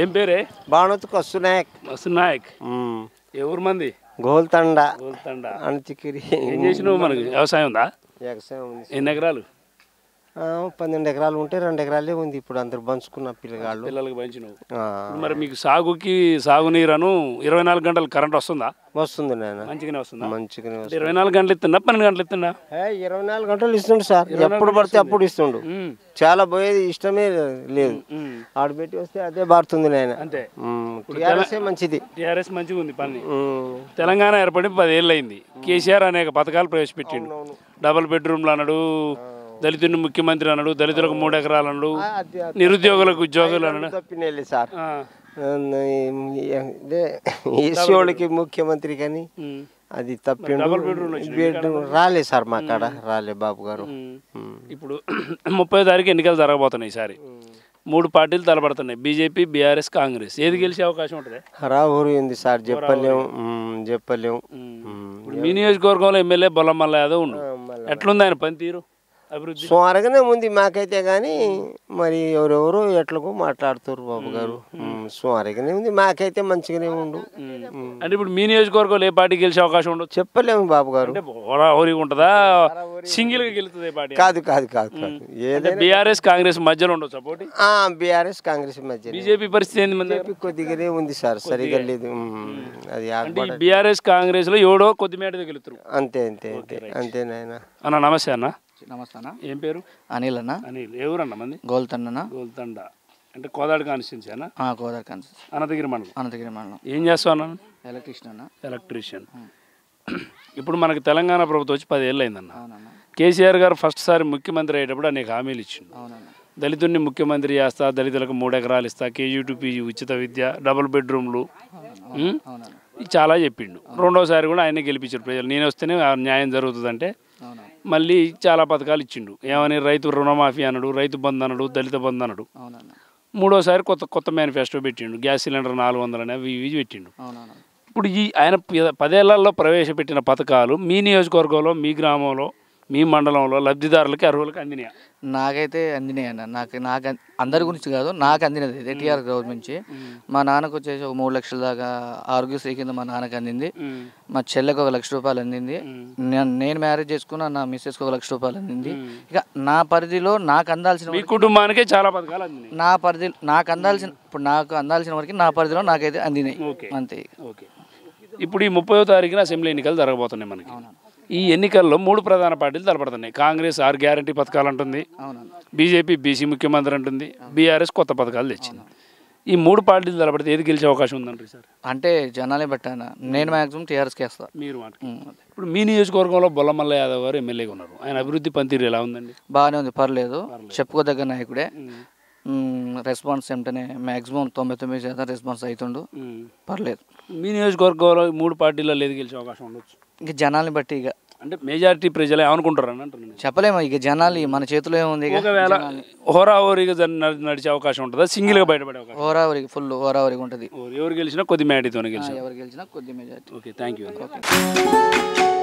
ఏం పేరే భానుత్ కస్సు నాయక్ కస్సు నాయక్ ఎవరు మంది గోల్తండ గోల్తండ అణచికిరి ఏం చేసినావు మనకి వ్యవసాయం ఉందా వ్యవసాయం ఎన్ని ఎకరాలు పన్నెండు ఎకరాలు ఉంటే రెండు ఎకరాలే ఉంది ఇప్పుడు అందరు పంచుకున్న పిల్లగాళ్ళు పిల్లలకు పంచినావు మరి మీకు సాగుకి నీరను ఇరవై నాలుగు గంటలు కరెంట్ వస్తుందా వస్తుంది నేను మంచిగానే వస్తుందా మంచిగానే ఇరవై నాలుగు గంటలు ఇస్తున్నా పన్నెండు గంటలు ఇస్తున్నా ఇరవై నాలుగు గంటలు ఇస్తుండు సార్ ఎప్పుడు పడితే అప్పుడు ఇస్తుండు చాలా పోయేది ఇష్టమే లేదు పెట్టి వస్తే అదే బారుతుంది నేను అంటే మంచిది టీఆర్ఎస్ మంచిగా ఉంది పని తెలంగాణ ఏర్పడి పదేళ్ళు అయింది కేసీఆర్ అనేక పథకాలు ప్రవేశపెట్టిండు డబుల్ బెడ్రూమ్లు అన్నాడు దళితుని ముఖ్యమంత్రి అనడు దళితులకు మూడు ఎకరాలు అనడు నిరుద్యోగులకు ఉద్యోగులు అనడు తప్పినెళ్ళి సార్ ఈశ్వరుడికి ముఖ్యమంత్రి కానీ అది తప్పి బెడ్రూమ్ రాలే సార్ మా కాడ రాలే బాబు గారు ఇప్పుడు ముప్పై తారీఖు ఎన్నికలు జరగబోతున్నాయి ఈసారి మూడు పార్టీలు తలపడుతున్నాయి బీజేపీ బీఆర్ఎస్ కాంగ్రెస్ ఏది గెలిచే అవకాశం ఉంటుంది రాహురి ఉంది సార్ చెప్పలేము చెప్పలేం మీ నియోజకవర్గంలో ఎమ్మెల్యే బొల్లమల్ల యాదవ్ ఉండు ఎట్లుంది ఆయన పనితీరు అభివృద్ధి ఉంది మాకైతే కానీ మరి ఎవరెవరు ఎట్లకో మాట్లాడుతారు బాబు గారు సోమరగానే ఉంది మాకైతే మంచిగానే ఉండు అంటే ఇప్పుడు మీ నియోజకవర్గంలో ఏ పార్టీ గెలిచే అవకాశం ఉండదు చెప్పలేము బాబు గారు హోరీ ఉంటుందా సింగిల్ గా గెలుతుంది పార్టీ కాదు కాదు కాదు ఏదైనా బీఆర్ఎస్ కాంగ్రెస్ మధ్యలో ఉండవు సపోర్ట్ బీఆర్ఎస్ కాంగ్రెస్ మధ్య బీజేపీ పరిస్థితి ఏంది కొద్దిగానే ఉంది సార్ సరిగా లేదు అది బీఆర్ఎస్ కాంగ్రెస్ లో ఏడో కొద్ది మేడదో గెలుతురు అంతే అంతే అంతే అంతేనాయన అన్న నమస్తే అన్న నమస్తే అన్న ఏం పేరు అనిల్ అన్న అనిల్ ఎవరన్నా మంది గోల్తండ గోల్తండ అంటే కోదాడు కాన్స్టిట్యూన్సీనా కోదాడు కాన్స్టిట్యూన్సీ అనంతగిరి మండలం అనంతగిరి మండలం ఏం చేస్తావు అన్న ఎలక్ట్రీషియన్ అన్న ఎలక్ట్రీషియన్ ఇప్పుడు మనకి తెలంగాణ ప్రభుత్వం వచ్చి పదేళ్ళు అయిందన్న కేసీఆర్ గారు ఫస్ట్ సారి ముఖ్యమంత్రి అయ్యేటప్పుడు అనేక హామీలు ఇచ్చిండు దళితుడిని ముఖ్యమంత్రి చేస్తా దళితులకు మూడు ఎకరాలు ఇస్తా కేయూటీపీ ఉచిత విద్య డబుల్ బెడ్రూమ్లు చాలా చెప్పిండు రెండోసారి కూడా ఆయనే గెలిపించారు ప్రజలు నేను వస్తేనే న్యాయం జరుగుతుందంటే మళ్ళీ చాలా పథకాలు ఇచ్చిండు ఏమని రైతు రుణమాఫీ అనడు రైతు బంధు అనడు దళిత బంధు అనడు మూడోసారి కొత్త కొత్త మేనిఫెస్టో పెట్టిండు గ్యాస్ సిలిండర్ నాలుగు వందలు అవి ఇవి పెట్టిండు ఇప్పుడు ఈ ఆయన పదేళ్లలో ప్రవేశపెట్టిన పథకాలు మీ నియోజకవర్గంలో మీ గ్రామంలో మీ మండలంలో లబ్ధిదారులకి అర్హులకు అందినాయి నాకైతే అందినాయి అన్న నాకు నాకు అందరి గురించి కాదు నాకు అందినది అయితే టీఆర్ నుంచి మా నాన్నకు వచ్చేసి ఒక మూడు లక్షల దాకా ఆరోగ్యశ్రీ కింద మా నాన్నకు అందింది మా చెల్లెకి ఒక లక్ష రూపాయలు అందింది నేను మ్యారేజ్ చేసుకున్న నా మిస్సెస్కి ఒక లక్ష రూపాయలు అందింది ఇక నా పరిధిలో నాకు అందాల్సిన కుటుంబానికి చాలా పథకాలు నా పరిధి నాకు అందాల్సిన ఇప్పుడు నాకు అందాల్సిన వరకు నా పరిధిలో నాకైతే అందినాయి అంతే ఇప్పుడు ఈ ముప్పై తారీఖున అసెంబ్లీ ఎన్నికలు జరగబోతున్నాయి మనకి ఈ ఎన్నికల్లో మూడు ప్రధాన పార్టీలు తలపడుతున్నాయి కాంగ్రెస్ ఆర్ గ్యారంటీ పథకాలు అంటుంది బీజేపీ బీసీ ముఖ్యమంత్రి అంటుంది బీఆర్ఎస్ కొత్త పథకాలు తెచ్చింది ఈ మూడు పార్టీలు తలపడితే ఏది గెలిచే అవకాశం ఉందండి సార్ అంటే జనాలే పెట్టాను నేను మ్యాక్సిమం టీఆర్ఎస్కి వేస్తా మీరు ఇప్పుడు మీ నియోజకవర్గంలో బొల్లమల్ల యాదవ్ గారు ఎమ్మెల్యేగా ఉన్నారు ఆయన అభివృద్ధి పనితీరు ఎలా ఉందండి బాగానే ఉంది పర్లేదు చెప్పుకోదగ్గ నాయకుడే రెస్పాన్స్ ఏమిటనే మ్యాక్సిమం తొంభై తొమ్మిది శాతం రెస్పాన్స్ అవుతుండు పర్లేదు మీ నియోజకవర్గంలో మూడు పార్టీలలో లేదు గెలిచే అవకాశం ఉండొచ్చు ఇంకా జనాల్ని బట్టి ఇక అంటే మెజారిటీ ప్రజలు అని అంటున్నాను చెప్పలేము ఇక జనాలు మన చేతిలో ఏముంది ఒకవేళ హోరాహోరీగా నడిచే అవకాశం ఉంటుందా సింగిల్ గా బయటపడే అవకాశం హోరాహోరీకి ఫుల్ హోరాహోరీగా ఉంటుంది ఎవరు గెలిచినా కొద్ది మ్యాటీతో గెలిచినా ఎవరు గెలిచినా కొద్ది మెజారిటీ ఓకే థ్యాంక్ యూ